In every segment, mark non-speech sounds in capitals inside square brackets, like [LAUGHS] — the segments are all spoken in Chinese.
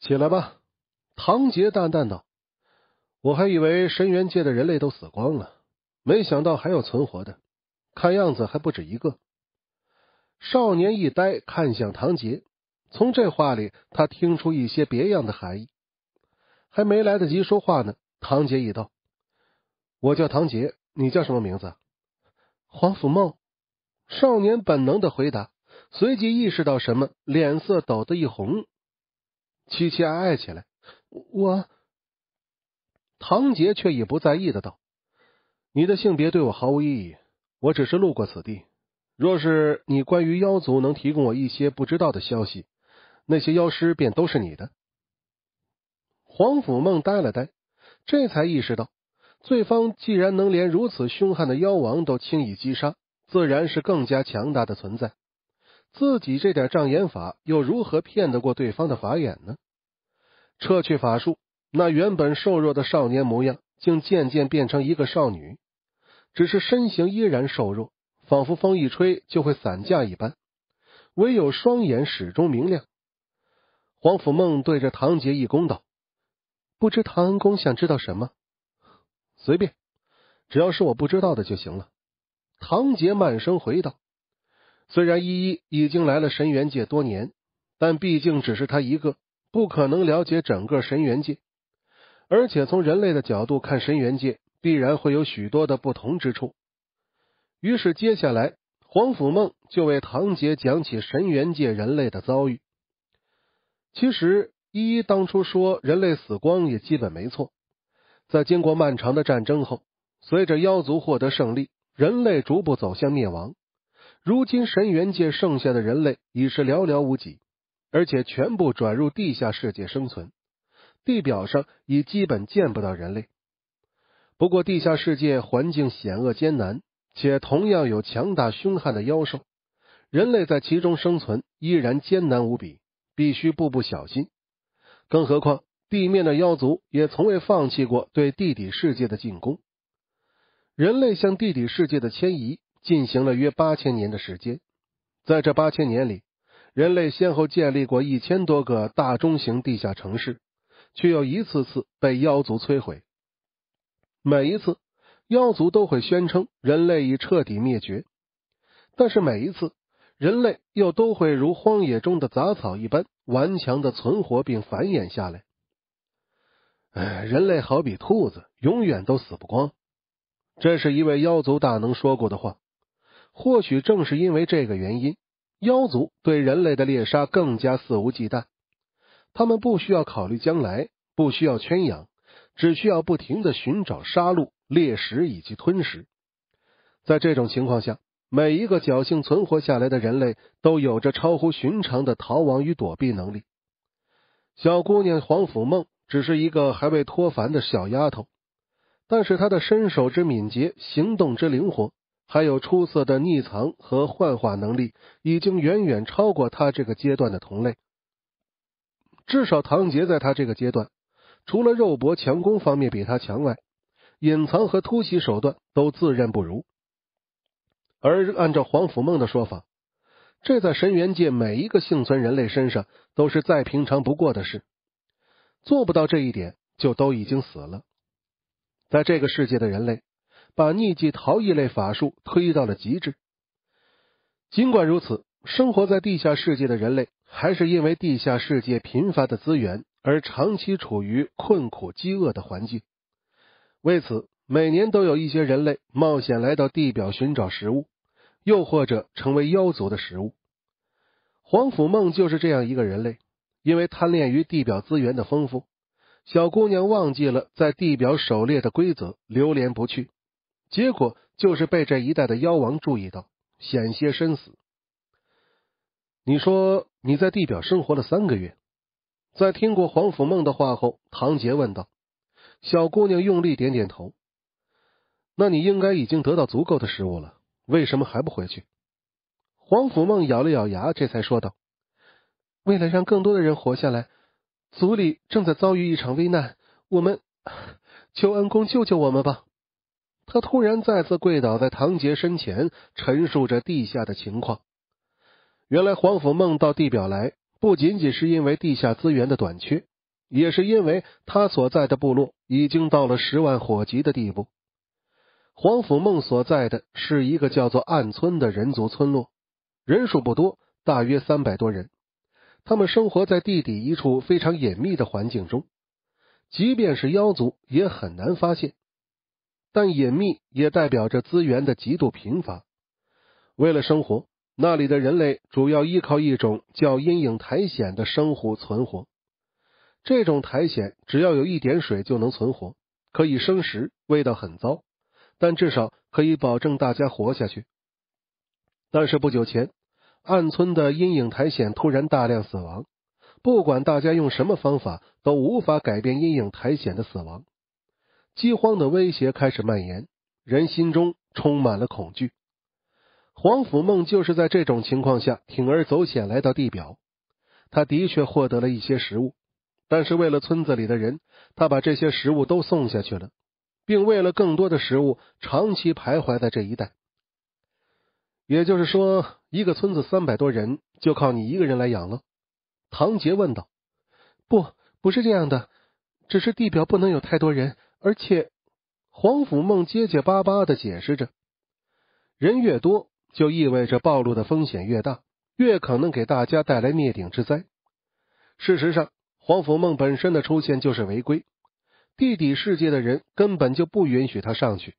起来吧，唐杰淡淡道：“我还以为深渊界的人类都死光了，没想到还有存活的。看样子还不止一个。”少年一呆，看向唐杰，从这话里他听出一些别样的含义。还没来得及说话呢，唐杰已道：“我叫唐杰，你叫什么名字？”黄甫茂。少年本能的回答，随即意识到什么，脸色抖得一红。凄凄哀哀起来，我唐杰却已不在意的道：“你的性别对我毫无意义，我只是路过此地。若是你关于妖族能提供我一些不知道的消息，那些妖师便都是你的。”黄甫梦呆了呆，这才意识到，对方既然能连如此凶悍的妖王都轻易击杀，自然是更加强大的存在。自己这点障眼法，又如何骗得过对方的法眼呢？撤去法术，那原本瘦弱的少年模样，竟渐渐变成一个少女。只是身形依然瘦弱，仿佛风一吹就会散架一般。唯有双眼始终明亮。黄甫梦对着唐杰一躬道：“不知唐恩公想知道什么？随便，只要是我不知道的就行了。”唐杰慢声回道。虽然依依已经来了神元界多年，但毕竟只是他一个，不可能了解整个神元界。而且从人类的角度看神元界，必然会有许多的不同之处。于是，接下来黄甫梦就为唐杰讲起神元界人类的遭遇。其实，依依当初说人类死光也基本没错。在经过漫长的战争后，随着妖族获得胜利，人类逐步走向灭亡。如今神元界剩下的人类已是寥寥无几，而且全部转入地下世界生存。地表上已基本见不到人类。不过地下世界环境险恶艰难，且同样有强大凶悍的妖兽，人类在其中生存依然艰难无比，必须步步小心。更何况地面的妖族也从未放弃过对地底世界的进攻，人类向地底世界的迁移。进行了约八千年的时间，在这八千年里，人类先后建立过一千多个大中型地下城市，却又一次次被妖族摧毁。每一次，妖族都会宣称人类已彻底灭绝，但是每一次，人类又都会如荒野中的杂草一般顽强的存活并繁衍下来。哎，人类好比兔子，永远都死不光。这是一位妖族大能说过的话。或许正是因为这个原因，妖族对人类的猎杀更加肆无忌惮。他们不需要考虑将来，不需要圈养，只需要不停的寻找杀戮、猎食以及吞食。在这种情况下，每一个侥幸存活下来的人类都有着超乎寻常的逃亡与躲避能力。小姑娘黄甫梦只是一个还未脱凡的小丫头，但是她的身手之敏捷，行动之灵活。还有出色的匿藏和幻化能力，已经远远超过他这个阶段的同类。至少唐杰在他这个阶段，除了肉搏强攻方面比他强外，隐藏和突袭手段都自认不如。而按照黄甫梦的说法，这在神元界每一个幸存人类身上都是再平常不过的事。做不到这一点，就都已经死了。在这个世界的人类。把逆迹逃逸类法术推到了极致。尽管如此，生活在地下世界的人类还是因为地下世界贫乏的资源而长期处于困苦饥饿的环境。为此，每年都有一些人类冒险来到地表寻找食物，又或者成为妖族的食物。皇甫梦就是这样一个人类，因为贪恋于地表资源的丰富，小姑娘忘记了在地表狩猎的规则，流连不去。结果就是被这一代的妖王注意到，险些身死。你说你在地表生活了三个月，在听过黄甫梦的话后，唐杰问道：“小姑娘用力点点头。那你应该已经得到足够的食物了，为什么还不回去？”黄甫梦咬了咬牙，这才说道：“为了让更多的人活下来，族里正在遭遇一场危难，我们 [LAUGHS] 求恩公救救我们吧。”他突然再次跪倒在唐杰身前，陈述着地下的情况。原来黄甫梦到地表来，不仅仅是因为地下资源的短缺，也是因为他所在的部落已经到了十万火急的地步。黄甫梦所在的是一个叫做暗村的人族村落，人数不多，大约三百多人。他们生活在地底一处非常隐秘的环境中，即便是妖族也很难发现。但隐秘也代表着资源的极度贫乏。为了生活，那里的人类主要依靠一种叫阴影苔藓的生物存活。这种苔藓只要有一点水就能存活，可以生食，味道很糟，但至少可以保证大家活下去。但是不久前，暗村的阴影苔藓突然大量死亡，不管大家用什么方法，都无法改变阴影苔藓的死亡。饥荒的威胁开始蔓延，人心中充满了恐惧。黄甫梦就是在这种情况下铤而走险来到地表。他的确获得了一些食物，但是为了村子里的人，他把这些食物都送下去了，并为了更多的食物，长期徘徊在这一带。也就是说，一个村子三百多人，就靠你一个人来养了？唐杰问道。不，不是这样的，只是地表不能有太多人。而且，黄甫梦结结巴巴的解释着：“人越多，就意味着暴露的风险越大，越可能给大家带来灭顶之灾。事实上，黄甫梦本身的出现就是违规，地底世界的人根本就不允许他上去。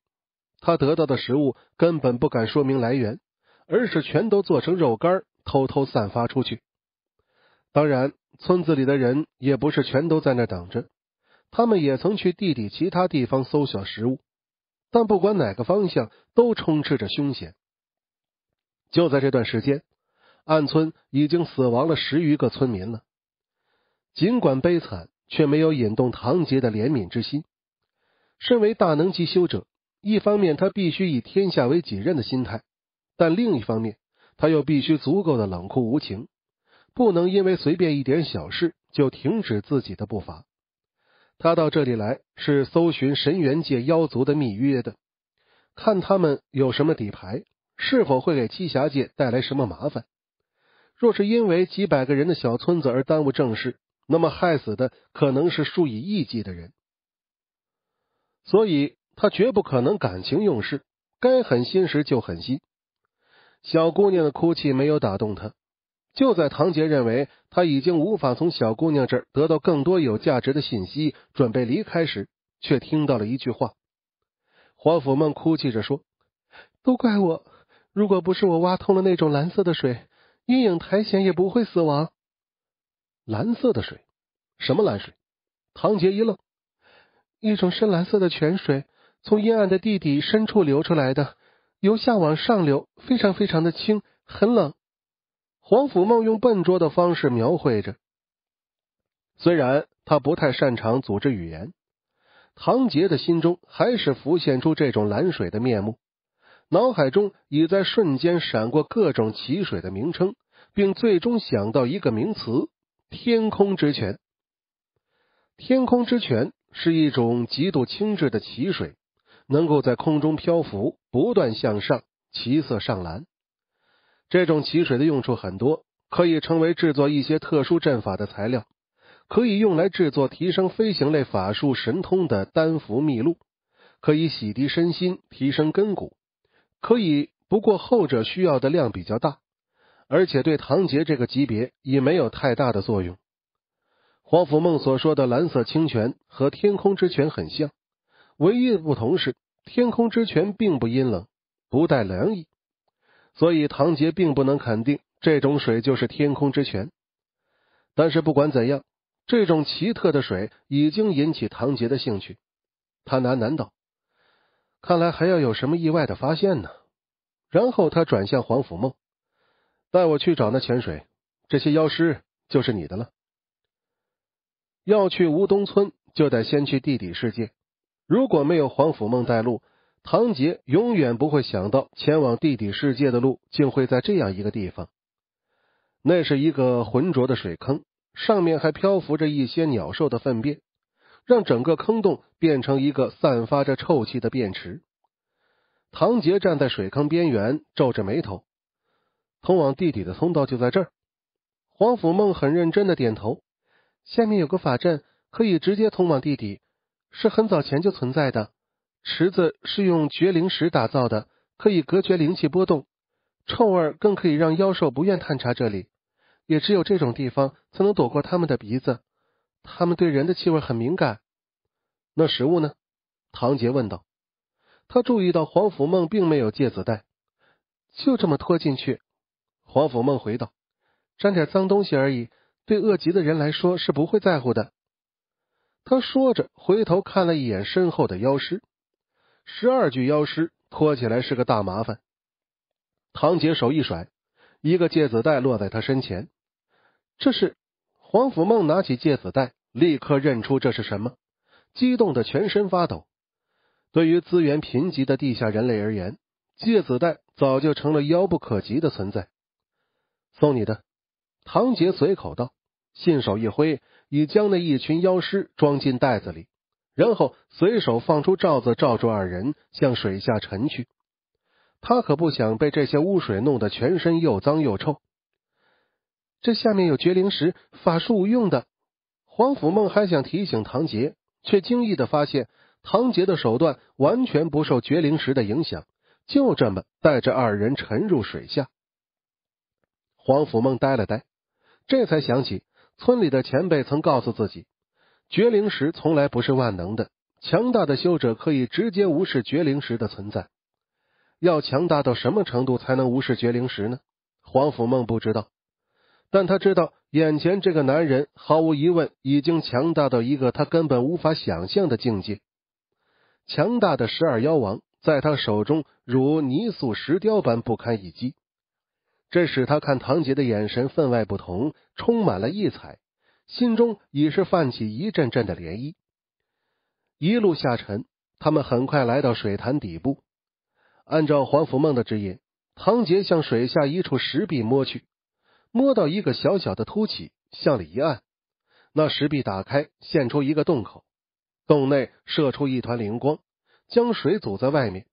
他得到的食物根本不敢说明来源，而是全都做成肉干，偷偷散发出去。当然，村子里的人也不是全都在那等着。”他们也曾去地底其他地方搜寻食物，但不管哪个方向，都充斥着凶险。就在这段时间，暗村已经死亡了十余个村民了。尽管悲惨，却没有引动唐杰的怜悯之心。身为大能级修者，一方面他必须以天下为己任的心态，但另一方面，他又必须足够的冷酷无情，不能因为随便一点小事就停止自己的步伐。他到这里来是搜寻神元界妖族的密约的，看他们有什么底牌，是否会给七侠界带来什么麻烦。若是因为几百个人的小村子而耽误正事，那么害死的可能是数以亿计的人。所以，他绝不可能感情用事，该狠心时就狠心。小姑娘的哭泣没有打动他。就在唐杰认为他已经无法从小姑娘这儿得到更多有价值的信息，准备离开时，却听到了一句话。黄甫梦哭泣着说：“都怪我，如果不是我挖通了那种蓝色的水，阴影苔藓也不会死亡。”蓝色的水？什么蓝水？唐杰一愣。一种深蓝色的泉水，从阴暗的地底深处流出来的，由下往上流，非常非常的清，很冷。黄甫梦用笨拙的方式描绘着，虽然他不太擅长组织语言，唐杰的心中还是浮现出这种蓝水的面目，脑海中已在瞬间闪过各种奇水的名称，并最终想到一个名词：天空之泉。天空之泉是一种极度清澈的奇水，能够在空中漂浮，不断向上，奇色上蓝。这种奇水的用处很多，可以成为制作一些特殊阵法的材料，可以用来制作提升飞行类法术神通的丹符秘录，可以洗涤身心、提升根骨。可以不过后者需要的量比较大，而且对唐杰这个级别已没有太大的作用。黄甫梦所说的蓝色清泉和天空之泉很像，唯一的不同是天空之泉并不阴冷，不带凉意。所以唐杰并不能肯定这种水就是天空之泉，但是不管怎样，这种奇特的水已经引起唐杰的兴趣。他喃喃道：“看来还要有什么意外的发现呢。”然后他转向黄甫梦：“带我去找那泉水，这些妖师就是你的了。”要去吴东村，就得先去地底世界。如果没有黄甫梦带路。唐杰永远不会想到，前往地底世界的路竟会在这样一个地方。那是一个浑浊的水坑，上面还漂浮着一些鸟兽的粪便，让整个坑洞变成一个散发着臭气的便池。唐杰站在水坑边缘，皱着眉头。通往地底的通道就在这儿。黄甫梦很认真的点头。下面有个法阵，可以直接通往地底，是很早前就存在的。池子是用绝灵石打造的，可以隔绝灵气波动，臭味更可以让妖兽不愿探查这里。也只有这种地方才能躲过他们的鼻子。他们对人的气味很敏感。那食物呢？唐杰问道。他注意到黄甫梦并没有芥子袋，就这么拖进去。黄甫梦回道：“沾点脏东西而已，对恶极的人来说是不会在乎的。”他说着回头看了一眼身后的妖师。十二具妖尸拖起来是个大麻烦，唐杰手一甩，一个戒子袋落在他身前。这是黄甫梦拿起戒子袋，立刻认出这是什么，激动的全身发抖。对于资源贫瘠的地下人类而言，戒子袋早就成了遥不可及的存在。送你的，唐杰随口道，信手一挥，已将那一群妖尸装进袋子里。然后随手放出罩子罩住二人，向水下沉去。他可不想被这些污水弄得全身又脏又臭。这下面有绝灵石，法术无用的。黄甫梦还想提醒唐杰，却惊异的发现唐杰的手段完全不受绝灵石的影响，就这么带着二人沉入水下。黄甫梦呆了呆，这才想起村里的前辈曾告诉自己。绝灵石从来不是万能的，强大的修者可以直接无视绝灵石的存在。要强大到什么程度才能无视绝灵石呢？黄甫梦不知道，但他知道眼前这个男人毫无疑问已经强大到一个他根本无法想象的境界。强大的十二妖王在他手中如泥塑石雕般不堪一击，这使他看唐杰的眼神分外不同，充满了异彩。心中已是泛起一阵阵的涟漪，一路下沉，他们很快来到水潭底部。按照黄甫梦的指引，唐杰向水下一处石壁摸去，摸到一个小小的凸起，向里一按，那石壁打开，现出一个洞口。洞内射出一团灵光，将水阻在外面。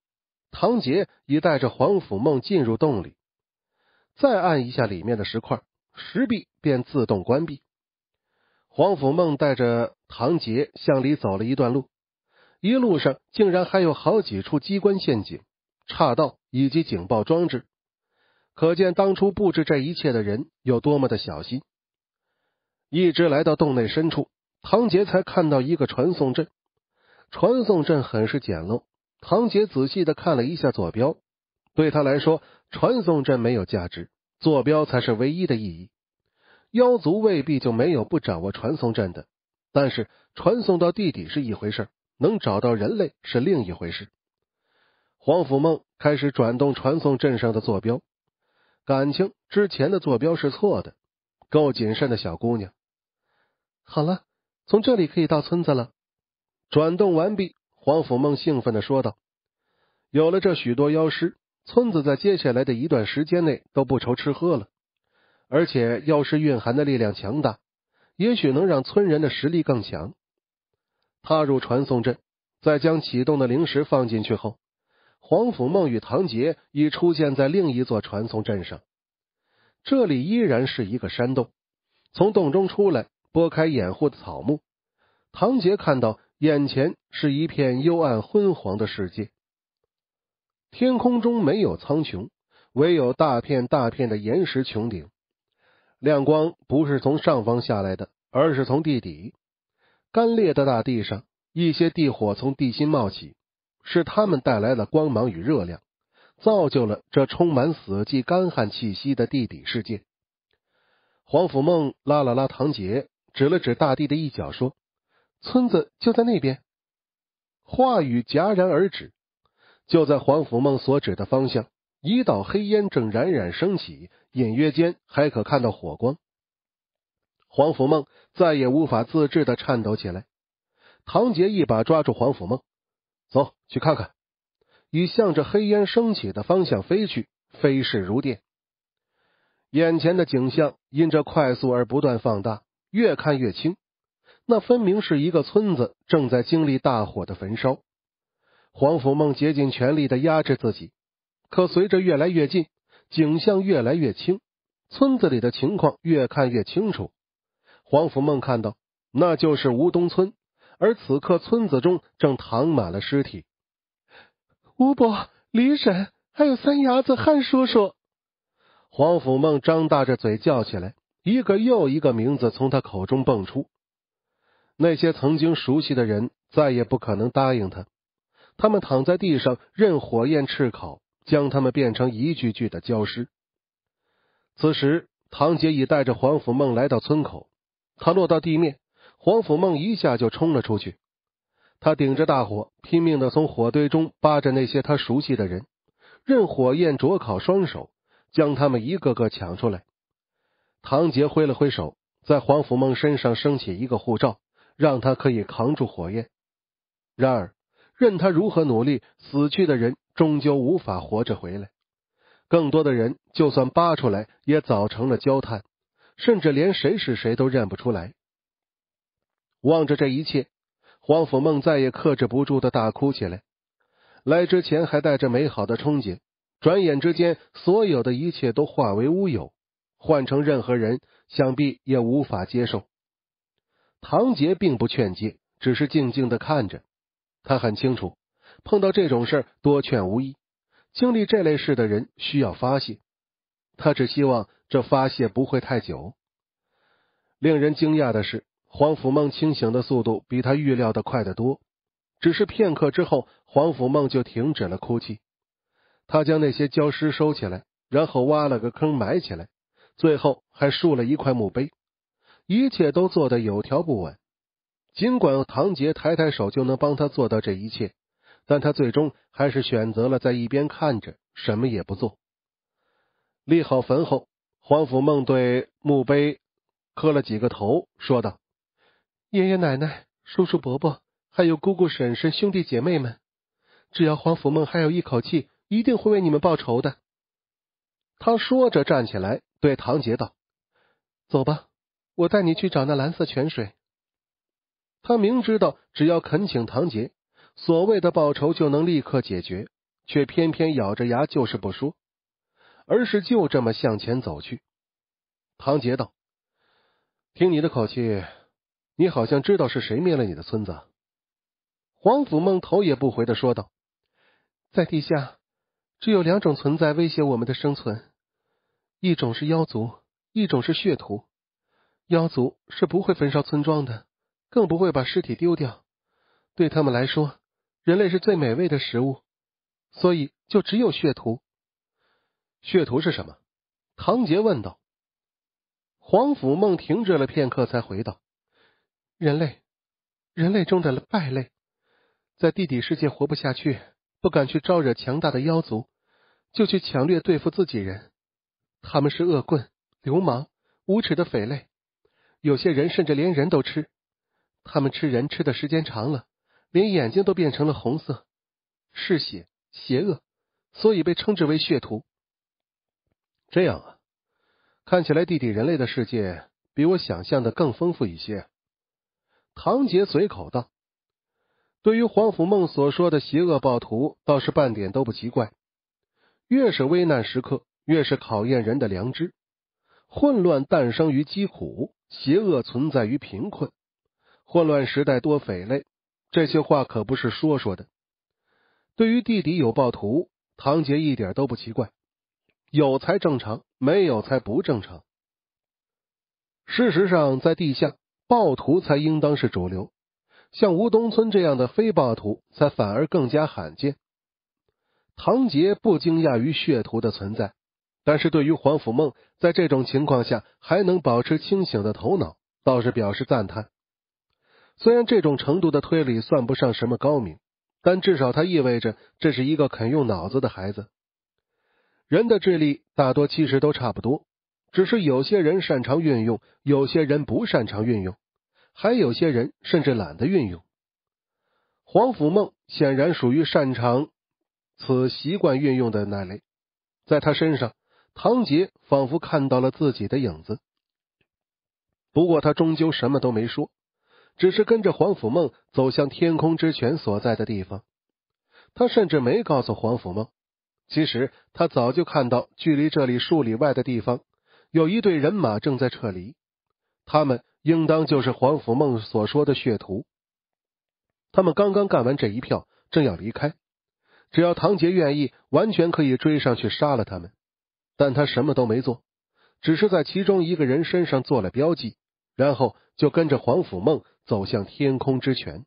唐杰已带着黄甫梦进入洞里，再按一下里面的石块，石壁便自动关闭。黄甫梦带着唐杰向里走了一段路，一路上竟然还有好几处机关陷阱、岔道以及警报装置，可见当初布置这一切的人有多么的小心。一直来到洞内深处，唐杰才看到一个传送阵。传送阵很是简陋，唐杰仔细的看了一下坐标，对他来说，传送阵没有价值，坐标才是唯一的意义。妖族未必就没有不掌握传送阵的，但是传送到地底是一回事，能找到人类是另一回事。黄甫梦开始转动传送阵上的坐标，感情之前的坐标是错的，够谨慎的小姑娘。好了，从这里可以到村子了。转动完毕，黄甫梦兴奋的说道：“有了这许多妖师，村子在接下来的一段时间内都不愁吃喝了。”而且药师蕴含的力量强大，也许能让村人的实力更强。踏入传送阵，再将启动的灵石放进去后，黄甫梦与唐杰已出现在另一座传送阵上。这里依然是一个山洞，从洞中出来，拨开掩护的草木，唐杰看到眼前是一片幽暗昏黄的世界，天空中没有苍穹，唯有大片大片的岩石穹顶。亮光不是从上方下来的，而是从地底干裂的大地上，一些地火从地心冒起，是他们带来了光芒与热量，造就了这充满死寂、干旱气息的地底世界。黄甫梦拉了拉唐杰，指了指大地的一角，说：“村子就在那边。”话语戛然而止。就在黄甫梦所指的方向，一道黑烟正冉冉升起。隐约间还可看到火光，黄甫梦再也无法自制的颤抖起来。唐杰一把抓住黄甫梦，走去看看，已向着黑烟升起的方向飞去，飞势如电。眼前的景象因着快速而不断放大，越看越清。那分明是一个村子正在经历大火的焚烧。黄甫梦竭尽全力的压制自己，可随着越来越近。景象越来越清，村子里的情况越看越清楚。黄福梦看到，那就是吴东村，而此刻村子中正躺满了尸体。吴伯、李婶还有三伢子、汉叔叔，黄福梦张大着嘴叫起来，一个又一个名字从他口中蹦出。那些曾经熟悉的人，再也不可能答应他。他们躺在地上，任火焰炙烤。将他们变成一具具的焦尸。此时，唐杰已带着黄甫梦来到村口。他落到地面，黄甫梦一下就冲了出去。他顶着大火，拼命的从火堆中扒着那些他熟悉的人，任火焰灼烤双手，将他们一个个抢出来。唐杰挥了挥手，在黄甫梦身上升起一个护罩，让他可以扛住火焰。然而，任他如何努力，死去的人。终究无法活着回来，更多的人就算扒出来，也早成了焦炭，甚至连谁是谁都认不出来。望着这一切，黄甫梦再也克制不住的大哭起来。来之前还带着美好的憧憬，转眼之间，所有的一切都化为乌有。换成任何人，想必也无法接受。唐杰并不劝诫，只是静静的看着，他很清楚。碰到这种事，多劝无益。经历这类事的人需要发泄，他只希望这发泄不会太久。令人惊讶的是，黄甫梦清醒的速度比他预料的快得多。只是片刻之后，黄甫梦就停止了哭泣。他将那些焦尸收起来，然后挖了个坑埋起来，最后还竖了一块墓碑，一切都做得有条不紊。尽管唐杰抬抬手就能帮他做到这一切。但他最终还是选择了在一边看着，什么也不做。立好坟后，黄甫梦对墓碑磕了几个头，说道：“爷爷奶奶、叔叔伯伯，还有姑姑婶婶、兄弟姐妹们，只要黄甫梦还有一口气，一定会为你们报仇的。”他说着站起来，对唐杰道：“走吧，我带你去找那蓝色泉水。”他明知道，只要恳请唐杰。所谓的报仇就能立刻解决，却偏偏咬着牙就是不说，而是就这么向前走去。唐杰道：“听你的口气，你好像知道是谁灭了你的村子。”黄甫梦头也不回的说道：“在地下，只有两种存在威胁我们的生存，一种是妖族，一种是血徒。妖族是不会焚烧村庄的，更不会把尸体丢掉。对他们来说。”人类是最美味的食物，所以就只有血徒。血徒是什么？唐杰问道。皇甫梦停止了片刻，才回道：“人类，人类中的败类，在地底世界活不下去，不敢去招惹强大的妖族，就去抢掠对付自己人。他们是恶棍、流氓、无耻的匪类。有些人甚至连人都吃。他们吃人吃的时间长了。”连眼睛都变成了红色，嗜血、邪恶，所以被称之为血徒。这样啊，看起来地底人类的世界比我想象的更丰富一些。唐杰随口道：“对于黄甫梦所说的邪恶暴徒，倒是半点都不奇怪。越是危难时刻，越是考验人的良知。混乱诞生于饥苦，邪恶存在于贫困，混乱时代多匪类。”这些话可不是说说的。对于地底有暴徒，唐杰一点都不奇怪，有才正常，没有才不正常。事实上，在地下暴徒才应当是主流，像吴东村这样的非暴徒才反而更加罕见。唐杰不惊讶于血徒的存在，但是对于黄甫梦在这种情况下还能保持清醒的头脑，倒是表示赞叹。虽然这种程度的推理算不上什么高明，但至少它意味着这是一个肯用脑子的孩子。人的智力大多其实都差不多，只是有些人擅长运用，有些人不擅长运用，还有些人甚至懒得运用。黄甫梦显然属于擅长此习惯运用的那类，在他身上，唐杰仿佛看到了自己的影子。不过他终究什么都没说。只是跟着黄甫梦走向天空之泉所在的地方，他甚至没告诉黄甫梦，其实他早就看到，距离这里数里外的地方有一队人马正在撤离，他们应当就是黄甫梦所说的血徒，他们刚刚干完这一票，正要离开，只要唐杰愿意，完全可以追上去杀了他们，但他什么都没做，只是在其中一个人身上做了标记，然后就跟着黄甫梦。走向天空之泉。